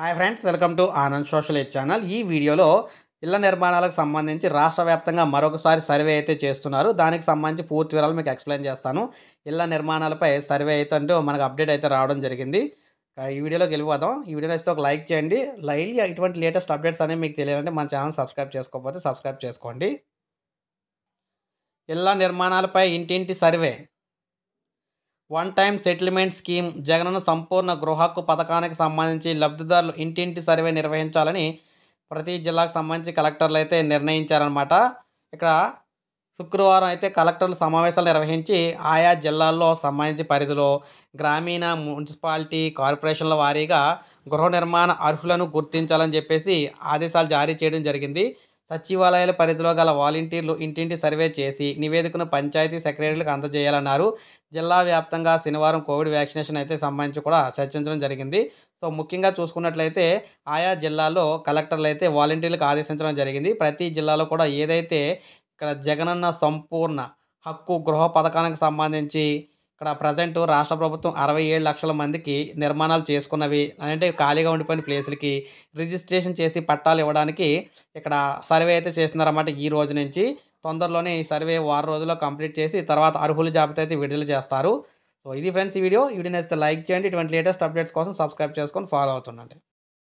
hi friends welcome to Anand social aid channel ఈ వీడియోలో ఇళ్ల నిర్మాణాలకు సంబంధించి రాష్ట్ర వ్యాప్తంగా మరొకసారి సర్వే అయితే చేస్తున్నారు దానికి సంబంధించి పూర్తి వివరాలు మీకు ఎక్స్ప్లెయిన్ చేస్తాను ఇళ్ల నిర్మాణాలపై సర్వే అయితే మనకు అప్డేట్ అయితే రావడం జరిగింది ఈ వీడియోలోకి వెళ్ళిపోదాం ఈ వీడియో నచ్చితే ఒక లైక్ చేయండి లైవ్ ఇటువంటి లేటెస్ట్ అప్డేట్స్ అనేవి మీకు తెలియాలంటే మన ఛానల్ సబ్స్క్రైబ్ చేసుకోకపోతే సబ్స్క్రైబ్ చేసుకోండి ఇళ్ల నిర్మాణాలపై ఇంటింటి survey one time settlement scheme Jagananna Sampoorna Gruha హక్కు పథకానికి సంబంధించి లబ్ధిదారులు ఇంటింటి సర్వే నిర్వహించాలని ప్రతి జిల్లాకు సంబంధించి కలెక్టర్లు అయితే నిర్ణయించారనమాట ఇక్కడ శుక్రవారం అయితే కలెక్టర్లు సమావేశాలు నిర్వహించి ఆయా జిల్లాల్లో సంబంధించి పరిధిలో గ్రామీణ మున్సిపాలిటీ కార్పొరేషన్ల వారీగా గృహ నిర్మాణ అర్హులను గుర్తించాలని చెప్పేసి ఆదేశాలు జారీ చేయడం జరిగింది సచివాలయాల పరిధిలో గల వాలంటీర్లు ఇంటింటి సర్వే చేసి నివేదికను పంచాయతీ సెక్రటరీలకు అందజేయాలన్నారు జిల్లా వ్యాప్తంగా శనివారం కోవిడ్ వ్యాక్సినేషన్ అయితే సంబంధించి కూడా చర్చించడం జరిగింది సో ముఖ్యంగా చూసుకున్నట్లయితే ఆయా జిల్లాలో కలెక్టర్లు అయితే వాలంటీర్లకు ఆదేశించడం జరిగింది ప్రతి జిల్లాలో కూడా ఏదైతే ఇక్కడ జగనన్న సంపూర్ణ హక్కు గృహ పథకానికి సంబంధించి ఇక్కడ ప్రజెంట్ రాష్ట్ర ప్రభుత్వం అరవై ఏడు లక్షల మందికి నిర్మాణాలు చేసుకున్నవి అంటే ఖాళీగా ఉండిపోయిన ప్లేసులకి రిజిస్ట్రేషన్ చేసి పట్టాలు ఇవ్వడానికి ఇక్కడ సర్వే అయితే చేస్తున్నారన్నమాట ఈ రోజు నుంచి తొందరలోనే ఈ సర్వే వారం రోజుల్లో కంప్లీట్ చేసి తర్వాత అర్హుల జాబితా అయితే విడుదల చేస్తారు సో ఇది ఫ్రెండ్స్ ఈ వీడియో ఈ వీడియో నచ్చితే లైక్ చేయండి ఇటువంటి లేటెస్ట్ అప్డేట్స్ కోసం సబ్స్క్రైబ్ చేసుకొని ఫాలో అవుతుండండి